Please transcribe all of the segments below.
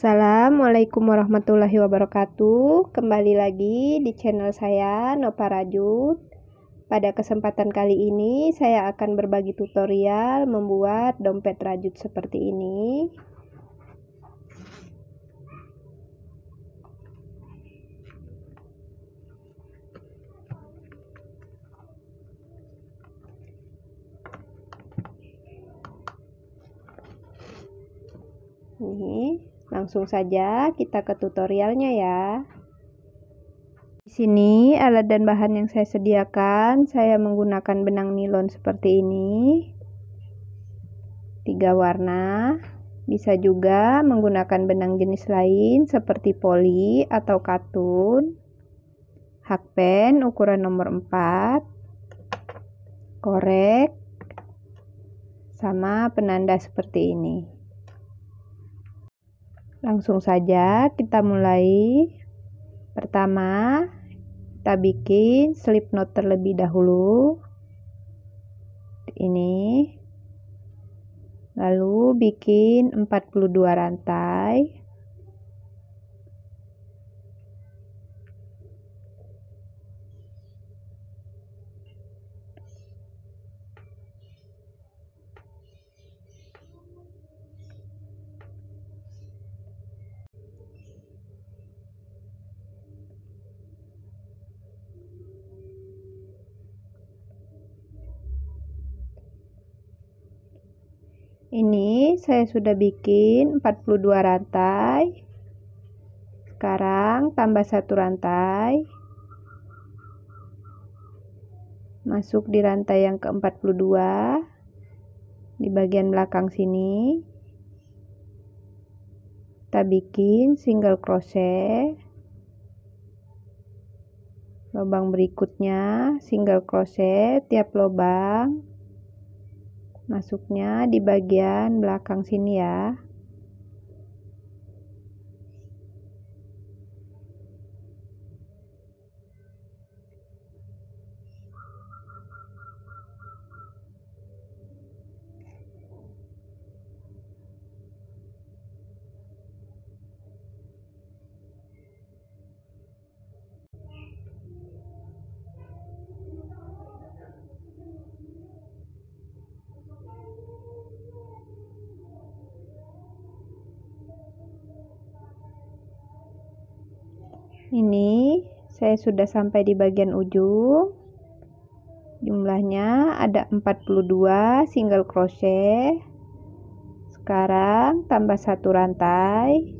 Assalamualaikum warahmatullahi wabarakatuh. Kembali lagi di channel saya Nopa Rajut. Pada kesempatan kali ini saya akan berbagi tutorial membuat dompet rajut seperti ini. Ini Langsung saja kita ke tutorialnya ya. Di sini alat dan bahan yang saya sediakan, saya menggunakan benang nilon seperti ini. Tiga warna. Bisa juga menggunakan benang jenis lain seperti poli atau katun. Hakpen ukuran nomor 4. Korek sama penanda seperti ini. Langsung saja kita mulai. Pertama, kita bikin slip knot terlebih dahulu. Ini. Lalu bikin 42 rantai. ini saya sudah bikin 42 rantai sekarang tambah satu rantai masuk di rantai yang ke-42 di bagian belakang sini kita bikin single crochet lubang berikutnya single crochet tiap lubang masuknya di bagian belakang sini ya ini saya sudah sampai di bagian ujung jumlahnya ada 42 single crochet sekarang tambah satu rantai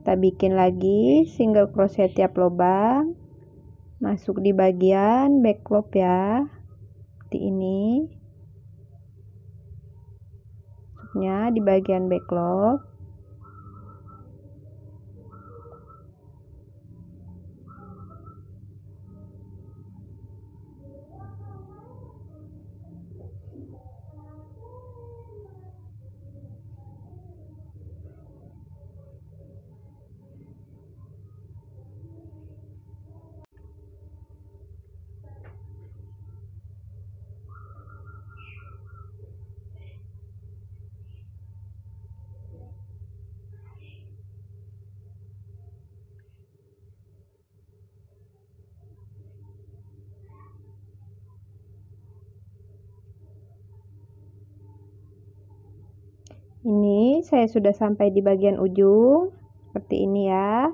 kita bikin lagi single crochet tiap lubang masuk di bagian back loop ya Di ini di bagian back loop ini saya sudah sampai di bagian ujung seperti ini ya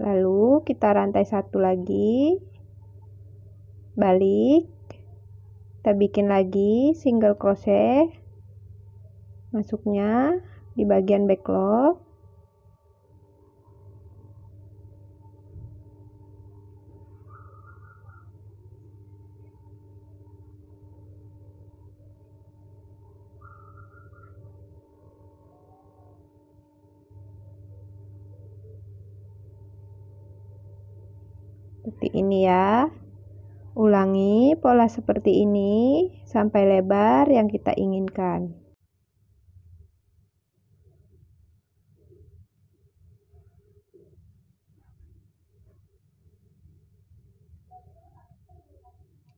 lalu kita rantai satu lagi balik kita bikin lagi single crochet masuknya di bagian backlog ini ya. Ulangi pola seperti ini sampai lebar yang kita inginkan.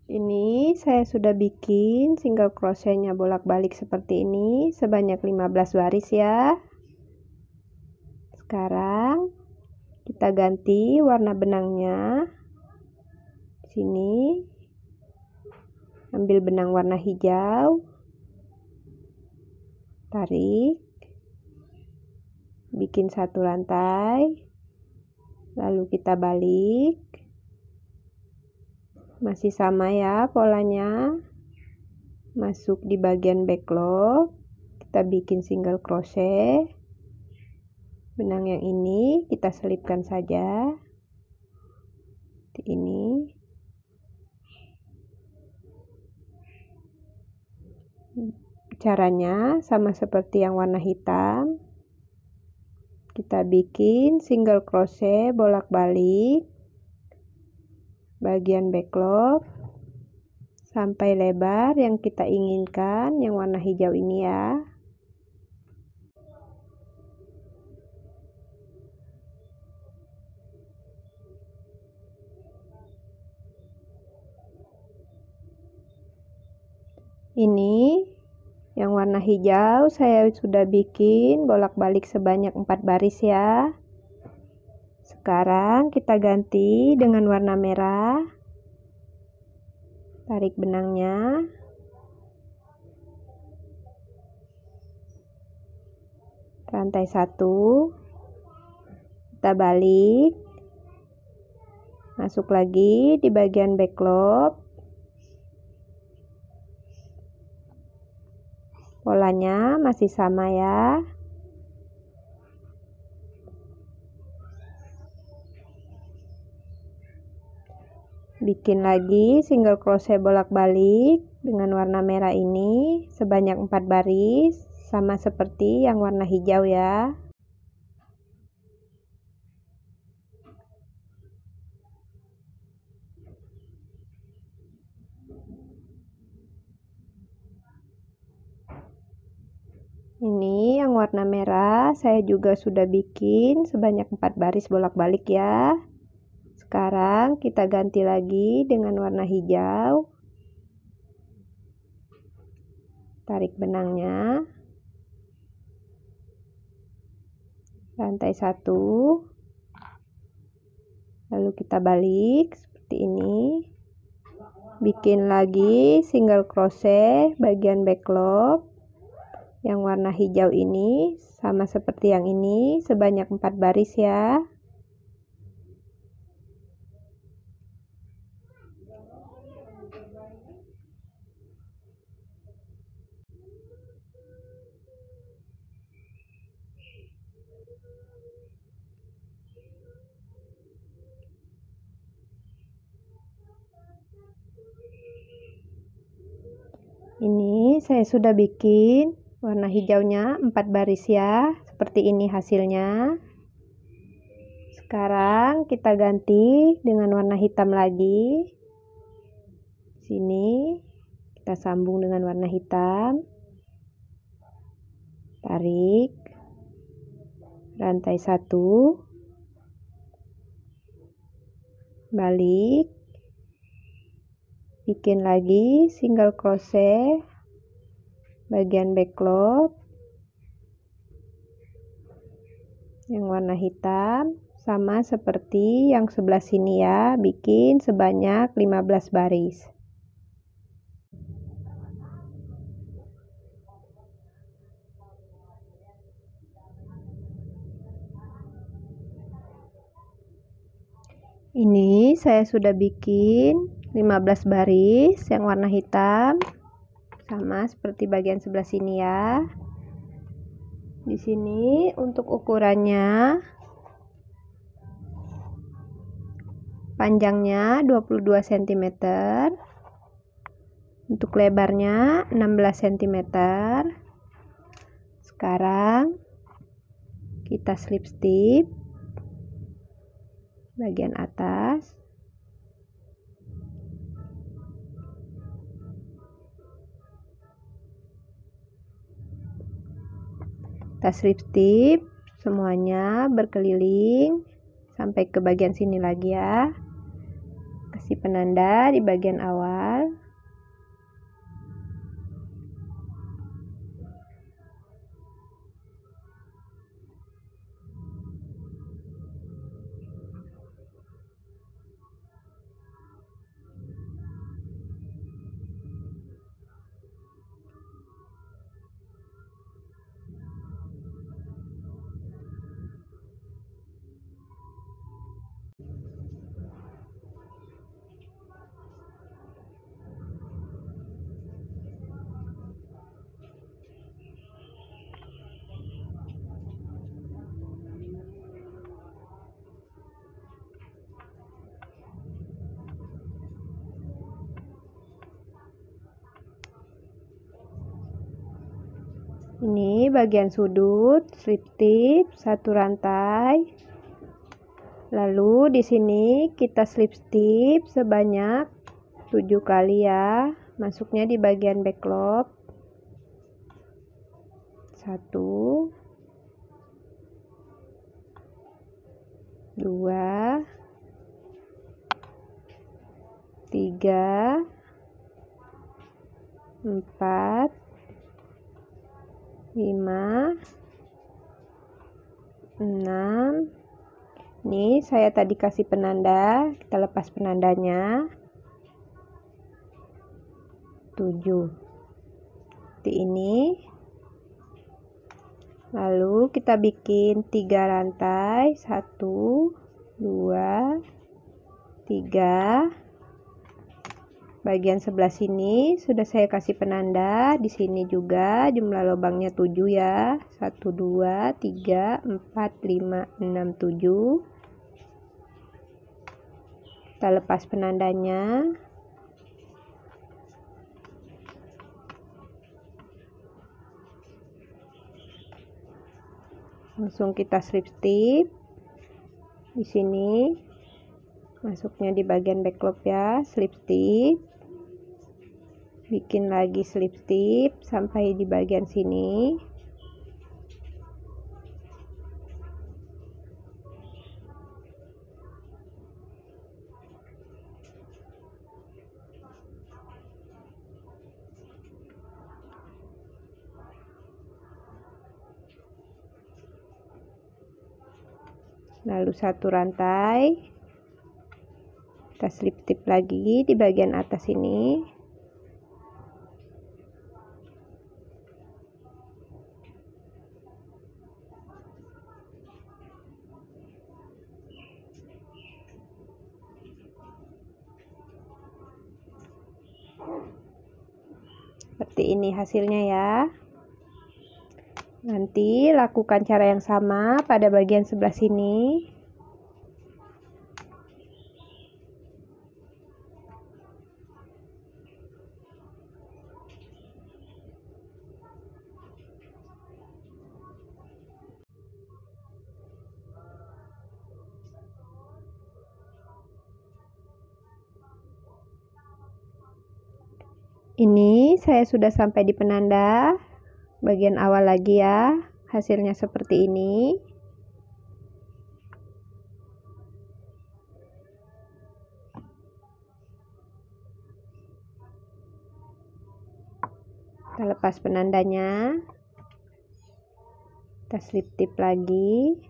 Ini saya sudah bikin single crochetnya bolak-balik seperti ini sebanyak 15 baris ya. Sekarang kita ganti warna benangnya sini ambil benang warna hijau tarik bikin satu rantai lalu kita balik masih sama ya polanya masuk di bagian back loop kita bikin single crochet benang yang ini kita selipkan saja ini Caranya sama seperti yang warna hitam. Kita bikin single crochet bolak-balik bagian back loop sampai lebar yang kita inginkan yang warna hijau ini ya. Ini yang warna hijau saya sudah bikin bolak-balik sebanyak 4 baris ya. Sekarang kita ganti dengan warna merah. Tarik benangnya. Rantai satu. Kita balik. Masuk lagi di bagian backlog. polanya masih sama ya bikin lagi single crochet bolak-balik dengan warna merah ini sebanyak 4 baris sama seperti yang warna hijau ya Ini yang warna merah saya juga sudah bikin sebanyak 4 baris bolak-balik ya. Sekarang kita ganti lagi dengan warna hijau. Tarik benangnya. Rantai satu. Lalu kita balik seperti ini. Bikin lagi single crochet bagian back loop yang warna hijau ini sama seperti yang ini sebanyak 4 baris ya ini saya sudah bikin warna hijaunya empat baris ya seperti ini hasilnya sekarang kita ganti dengan warna hitam lagi sini kita sambung dengan warna hitam tarik rantai satu balik bikin lagi single crochet bagian backlog yang warna hitam sama seperti yang sebelah sini ya bikin sebanyak 15 baris ini saya sudah bikin 15 baris yang warna hitam sama seperti bagian sebelah sini ya di sini untuk ukurannya panjangnya 22 cm untuk lebarnya 16 cm sekarang kita slip stitch bagian atas tas stitch semuanya berkeliling sampai ke bagian sini lagi ya kasih penanda di bagian awal ini bagian sudut slip stitch satu rantai lalu di sini kita slip stitch sebanyak 7 kali ya masuknya di bagian back backlop Satu, dua, tiga, empat. 5 6 ini saya tadi kasih penanda kita lepas penandanya 7 seperti ini lalu kita bikin 3 rantai 1 2 3 bagian sebelah sini sudah saya kasih penanda di sini juga jumlah lubangnya 7 ya 1 2 3 4 5 6 7 kita lepas penandanya langsung kita slip stitch di sini masuknya di bagian backlog ya slip stitch bikin lagi slip tip sampai di bagian sini lalu satu rantai kita slip tip lagi di bagian atas ini seperti ini hasilnya ya nanti lakukan cara yang sama pada bagian sebelah sini saya sudah sampai di penanda bagian awal lagi ya hasilnya seperti ini kita lepas penandanya kita slip tip lagi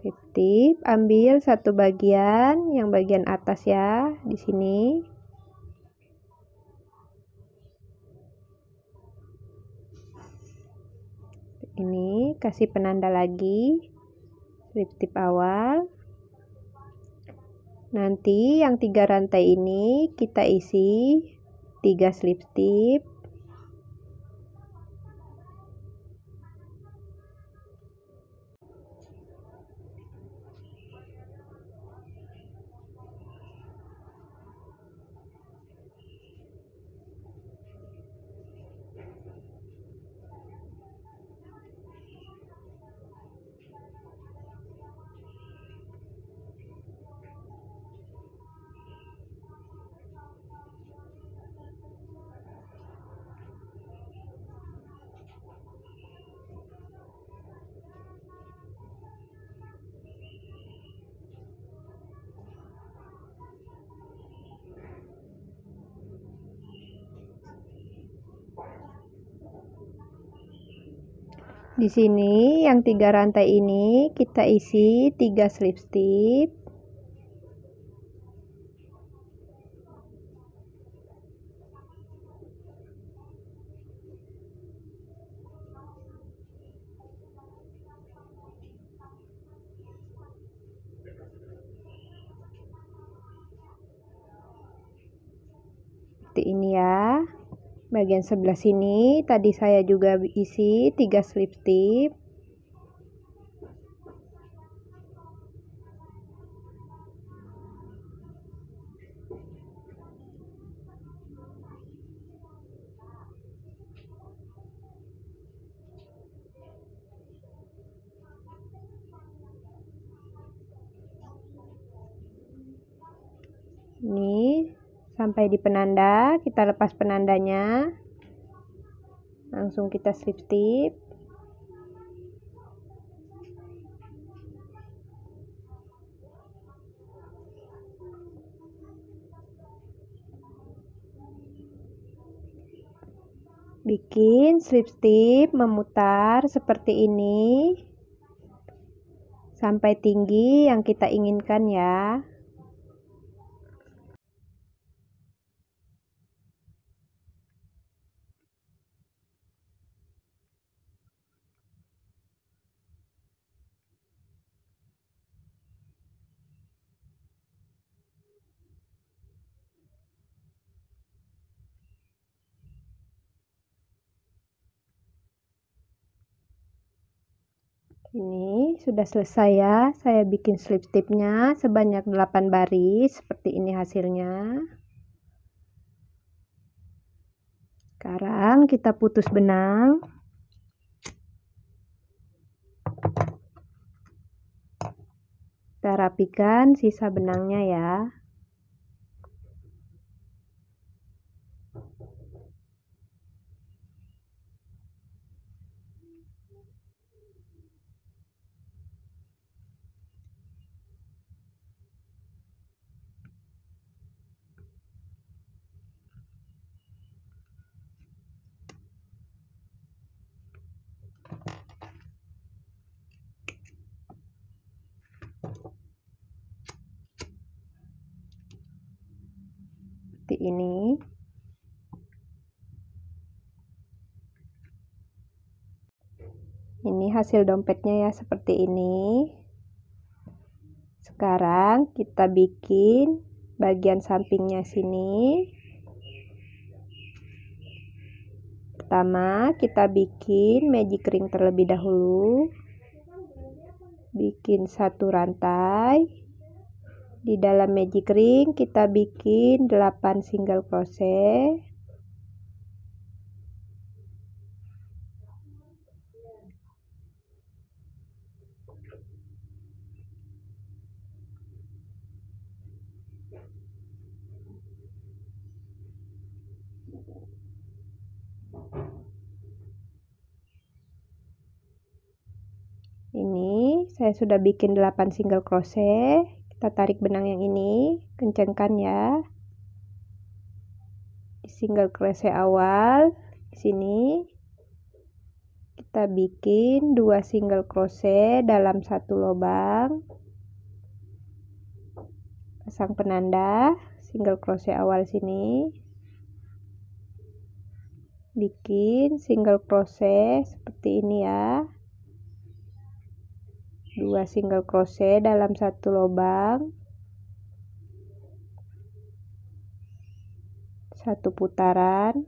slip tip ambil satu bagian yang bagian atas ya di sini ini kasih penanda lagi slip tip awal nanti yang tiga rantai ini kita isi tiga slip tip Di sini yang tiga rantai ini kita isi tiga slip stitch. ini ya bagian sebelah sini tadi saya juga isi 3 slip stitch sampai di penanda kita lepas penandanya langsung kita slip stitch bikin slip stitch memutar seperti ini sampai tinggi yang kita inginkan ya sudah selesai ya saya bikin slip stitchnya sebanyak 8 baris seperti ini hasilnya sekarang kita putus benang kita rapikan sisa benangnya ya hasil dompetnya ya seperti ini sekarang kita bikin bagian sampingnya sini pertama kita bikin magic ring terlebih dahulu bikin satu rantai di dalam magic ring kita bikin 8 single crochet saya sudah bikin 8 single crochet kita tarik benang yang ini kencangkan ya di single crochet awal di sini kita bikin dua single crochet dalam satu lubang pasang penanda single crochet awal sini bikin single crochet seperti ini ya 2 single crochet dalam satu lubang satu putaran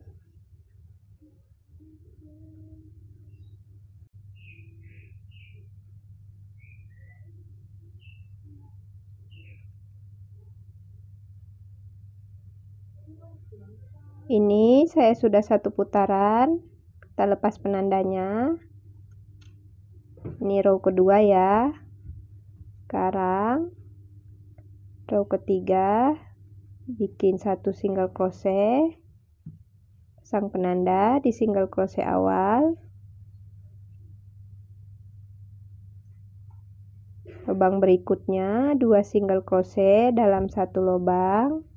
ini saya sudah satu putaran kita lepas penandanya ini row kedua ya sekarang row ketiga bikin satu single crochet pasang penanda di single crochet awal lubang berikutnya dua single crochet dalam satu lubang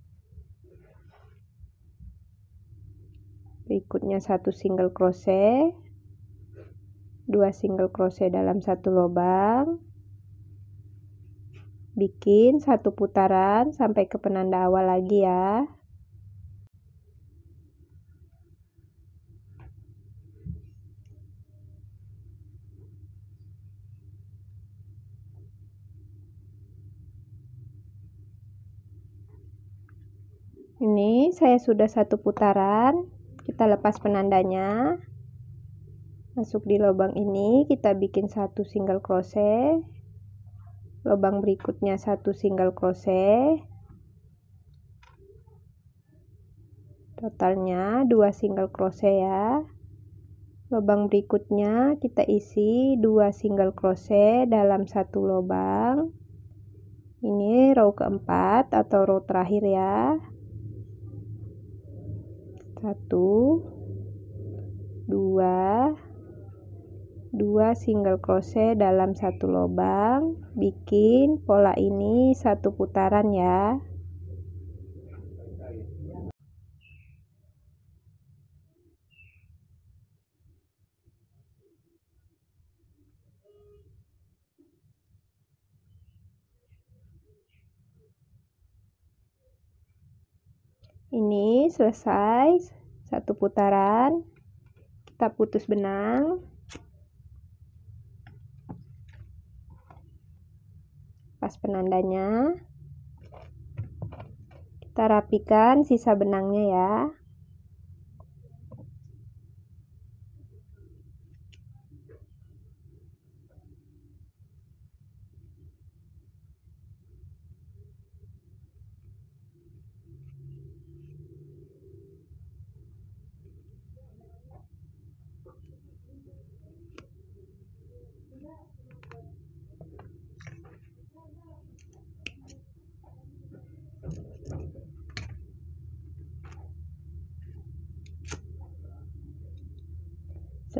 berikutnya satu single crochet 2 single crochet dalam satu lubang bikin satu putaran sampai ke penanda awal lagi ya ini saya sudah satu putaran kita lepas penandanya masuk di lubang ini kita bikin satu single crochet lubang berikutnya satu single crochet totalnya dua single crochet ya lubang berikutnya kita isi dua single crochet dalam satu lubang ini row keempat atau row terakhir ya satu dua 2 single crochet dalam satu lubang bikin pola ini satu putaran ya ini selesai satu putaran kita putus benang kertas penandanya kita rapikan sisa benangnya ya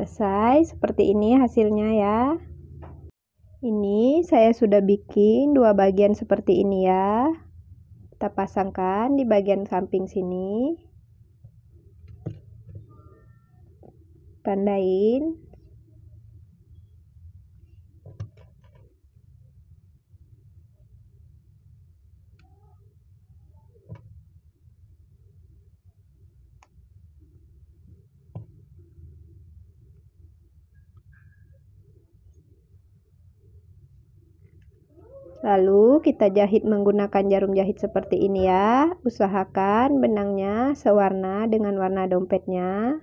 selesai seperti ini hasilnya ya ini saya sudah bikin dua bagian seperti ini ya kita pasangkan di bagian samping sini tandain Lalu kita jahit menggunakan jarum jahit seperti ini ya. Usahakan benangnya sewarna dengan warna dompetnya.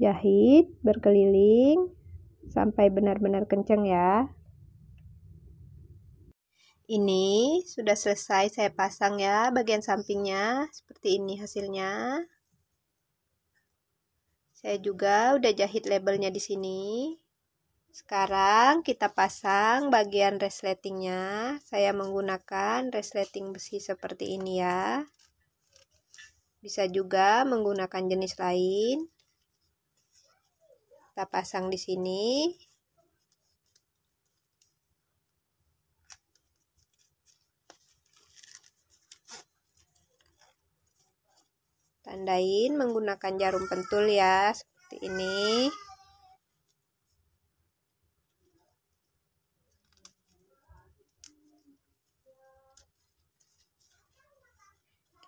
Jahit berkeliling sampai benar-benar kenceng ya ini sudah selesai saya pasang ya bagian sampingnya seperti ini hasilnya saya juga udah jahit labelnya di sini sekarang kita pasang bagian resletingnya saya menggunakan resleting besi seperti ini ya bisa juga menggunakan jenis lain kita pasang di sini tandain menggunakan jarum pentul ya seperti ini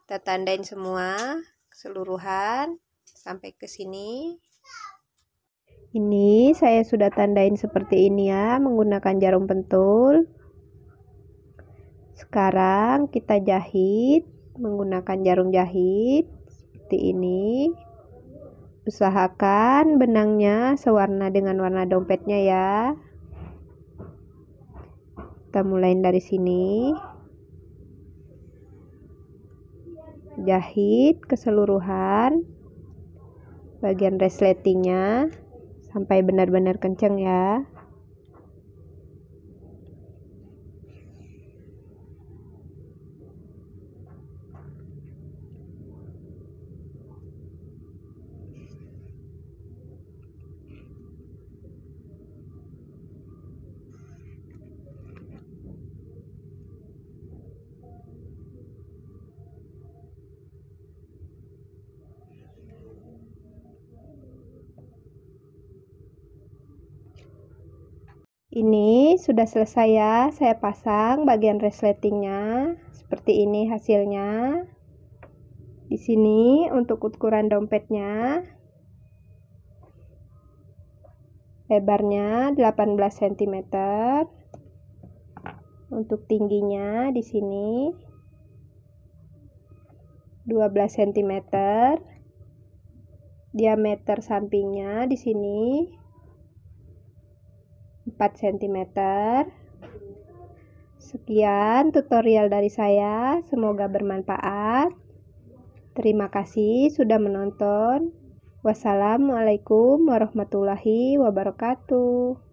kita tandain semua keseluruhan sampai ke sini ini saya sudah tandain seperti ini ya menggunakan jarum pentul sekarang kita jahit menggunakan jarum jahit seperti ini usahakan benangnya sewarna dengan warna dompetnya ya kita mulai dari sini jahit keseluruhan bagian resletingnya sampai benar-benar kenceng ya Ini sudah selesai ya, saya pasang bagian resletingnya. Seperti ini hasilnya. Di sini untuk ukuran dompetnya. Lebarnya 18 cm. Untuk tingginya di sini 12 cm. Diameter sampingnya di sini 4 cm Sekian tutorial dari saya, semoga bermanfaat. Terima kasih sudah menonton. Wassalamualaikum warahmatullahi wabarakatuh.